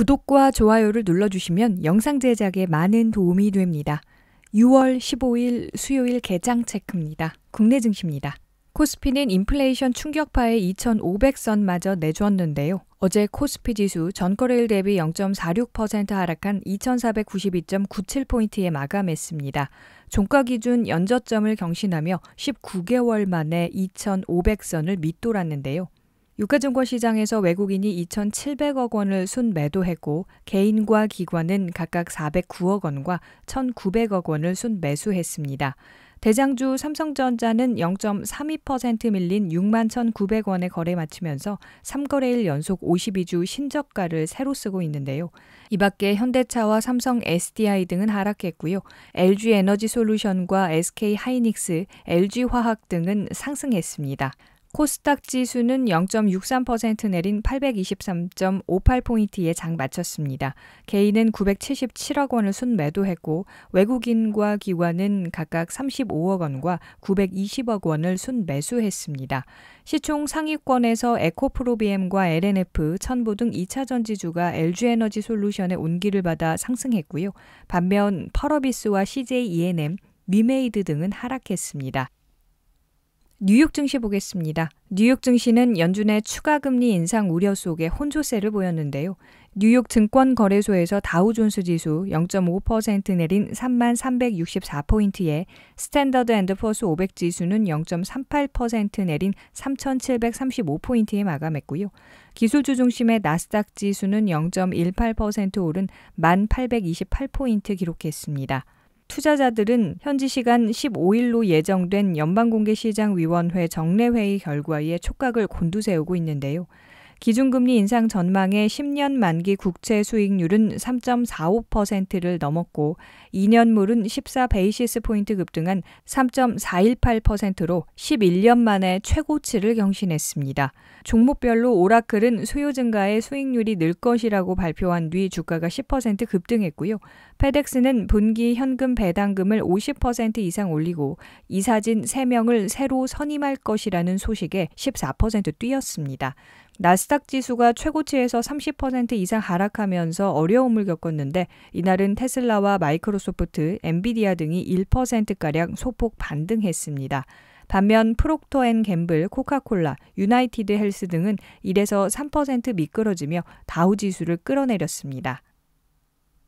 구독과 좋아요를 눌러주시면 영상 제작에 많은 도움이 됩니다. 6월 15일 수요일 개장 체크입니다. 국내 증시입니다. 코스피는 인플레이션 충격파에 2,500선마저 내주었는데요. 어제 코스피 지수 전거래일 대비 0.46% 하락한 2,492.97포인트에 마감했습니다. 종가 기준 연저점을 경신하며 19개월 만에 2,500선을 밑돌았는데요. 유가증권 시장에서 외국인이 2,700억 원을 순매도했고 개인과 기관은 각각 409억 원과 1,900억 원을 순매수했습니다. 대장주 삼성전자는 0.32% 밀린 6 1,900원에 거래 마치면서 3거래일 연속 52주 신저가를 새로 쓰고 있는데요. 이 밖에 현대차와 삼성 SDI 등은 하락했고요. LG 에너지 솔루션과 SK 하이닉스, LG 화학 등은 상승했습니다. 코스닥 지수는 0.63% 내린 823.58포인트에 장 마쳤습니다. 개인은 977억 원을 순매도했고 외국인과 기관은 각각 35억 원과 920억 원을 순매수했습니다. 시총 상위권에서 에코프로비엠과 LNF, 천보 등 2차 전지주가 LG에너지 솔루션의 온기를 받아 상승했고요. 반면 펄어비스와 c j e m 미메이드 등은 하락했습니다. 뉴욕 증시 보겠습니다. 뉴욕 증시는 연준의 추가 금리 인상 우려 속에 혼조세를 보였는데요. 뉴욕 증권 거래소에서 다우존스 지수 0.5% 내린 3364포인트에 스탠더드 앤드 포스 500 지수는 0.38% 내린 3735포인트에 마감했고요. 기술주 중심의 나스닥 지수는 0.18% 오른 1828포인트 기록했습니다. 투자자들은 현지 시간 15일로 예정된 연방공개시장위원회 정례회의 결과에 촉각을 곤두세우고 있는데요. 기준금리 인상 전망의 10년 만기 국채 수익률은 3.45%를 넘었고 2년물은 14베이시스 포인트 급등한 3.418%로 11년 만에 최고치를 경신했습니다. 종목별로 오라클은 수요 증가에 수익률이 늘 것이라고 발표한 뒤 주가가 10% 급등했고요. 페덱스는 분기 현금 배당금을 50% 이상 올리고 이사진 3명을 새로 선임할 것이라는 소식에 14% 뛰었습니다. 나스닥 지수가 최고치에서 30% 이상 하락하면서 어려움을 겪었는데 이날은 테슬라와 마이크로소프트, 엔비디아 등이 1%가량 소폭 반등했습니다. 반면 프록터 앤 갬블, 코카콜라, 유나이티드 헬스 등은 1에서 3% 미끄러지며 다우 지수를 끌어내렸습니다.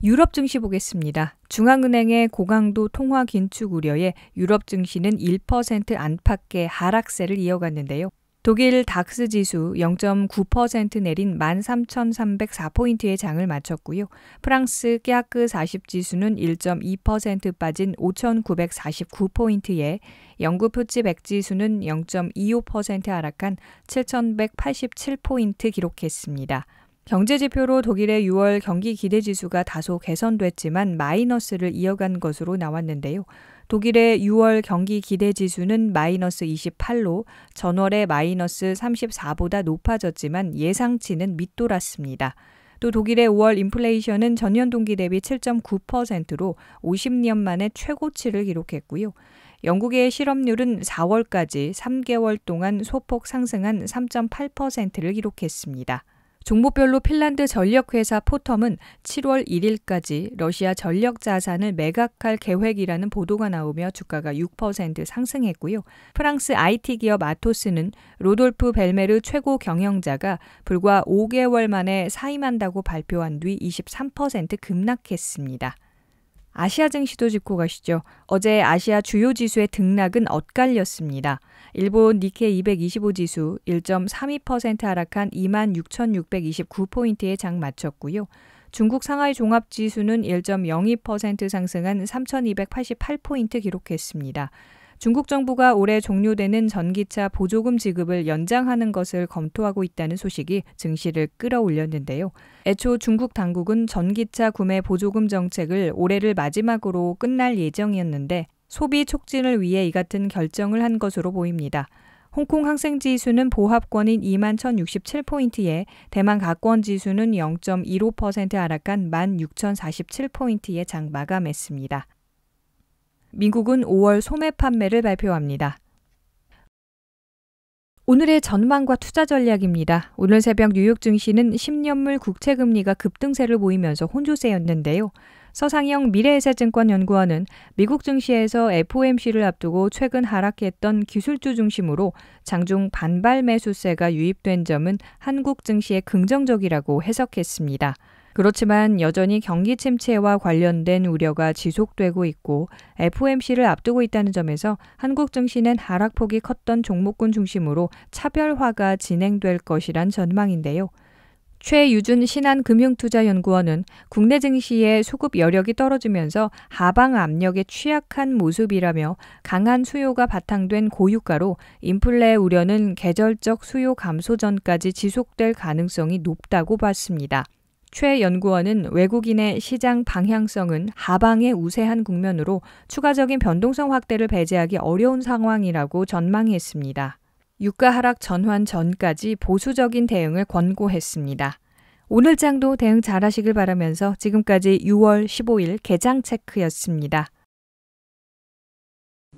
유럽 증시 보겠습니다. 중앙은행의 고강도 통화 긴축 우려에 유럽 증시는 1% 안팎의 하락세를 이어갔는데요. 독일 닥스 지수 0.9% 내린 13,304포인트의 장을 마쳤고요. 프랑스 깨아크 40 지수는 1.2% 빠진 5,949포인트에 영구 표지 100 지수는 0.25% 하락한 7,187포인트 기록했습니다. 경제지표로 독일의 6월 경기 기대지수가 다소 개선됐지만 마이너스를 이어간 것으로 나왔는데요. 독일의 6월 경기 기대지수는 마이너스 28로 전월의 마이너스 34보다 높아졌지만 예상치는 밑돌았습니다. 또 독일의 5월 인플레이션은 전년 동기 대비 7.9%로 50년 만에 최고치를 기록했고요. 영국의 실업률은 4월까지 3개월 동안 소폭 상승한 3.8%를 기록했습니다. 종목별로 핀란드 전력회사 포텀은 7월 1일까지 러시아 전력 자산을 매각할 계획이라는 보도가 나오며 주가가 6% 상승했고요. 프랑스 IT 기업 아토스는 로돌프 벨메르 최고 경영자가 불과 5개월 만에 사임한다고 발표한 뒤 23% 급락했습니다. 아시아 증시도 짚고 가시죠. 어제 아시아 주요 지수의 등락은 엇갈렸습니다. 일본 니케 225 지수 1.32% 하락한 26,629포인트에 장 마쳤고요. 중국 상하이 종합 지수는 1.02% 상승한 3,288포인트 기록했습니다. 중국 정부가 올해 종료되는 전기차 보조금 지급을 연장하는 것을 검토하고 있다는 소식이 증시를 끌어올렸는데요. 애초 중국 당국은 전기차 구매 보조금 정책을 올해를 마지막으로 끝날 예정이었는데 소비 촉진을 위해 이 같은 결정을 한 것으로 보입니다. 홍콩 항생 지수는 보합권인 2만 1067포인트에 대만 가권 지수는 0.15% 하락한 1 6 0 47포인트에 장 마감했습니다. 미국은 5월 소매 판매를 발표합니다. 오늘의 전망과 투자 전략입니다. 오늘 새벽 뉴욕 증시는 10년물 국채 금리가 급등세를 보이면서 혼조세였는데요. 서상영 미래에셋증권 연구원은 미국 증시에서 FOMC를 앞두고 최근 하락했던 기술주 중심으로 장중 반발 매수세가 유입된 점은 한국 증시에 긍정적이라고 해석했습니다. 그렇지만 여전히 경기 침체와 관련된 우려가 지속되고 있고 FOMC를 앞두고 있다는 점에서 한국 증시는 하락폭이 컸던 종목군 중심으로 차별화가 진행될 것이란 전망인데요. 최유준 신한금융투자연구원은 국내 증시의 수급 여력이 떨어지면서 하방 압력에 취약한 모습이라며 강한 수요가 바탕된 고유가로 인플레 우려는 계절적 수요 감소 전까지 지속될 가능성이 높다고 봤습니다. 최 연구원은 외국인의 시장 방향성은 하방의 우세한 국면으로 추가적인 변동성 확대를 배제하기 어려운 상황이라고 전망했습니다. 유가 하락 전환 전까지 보수적인 대응을 권고했습니다. 오늘 장도 대응 잘하시길 바라면서 지금까지 6월 15일 개장 체크였습니다.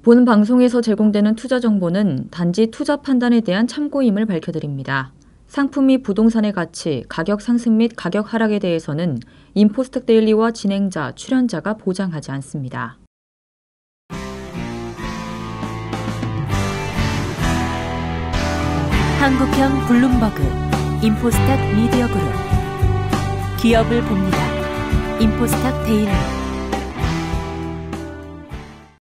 본 방송에서 제공되는 투자 정보는 단지 투자 판단에 대한 참고임을 밝혀드립니다. 상품및 부동산의 가치, 가격 상승 및 가격 하락에 대해서는 인포스텍 데일리와 진행자, 출연자가 보장하지 않습니다. 한국형 블룸버그 인포스탁 미디어 그룹 기업을 봅니다. 인포스탁 데일리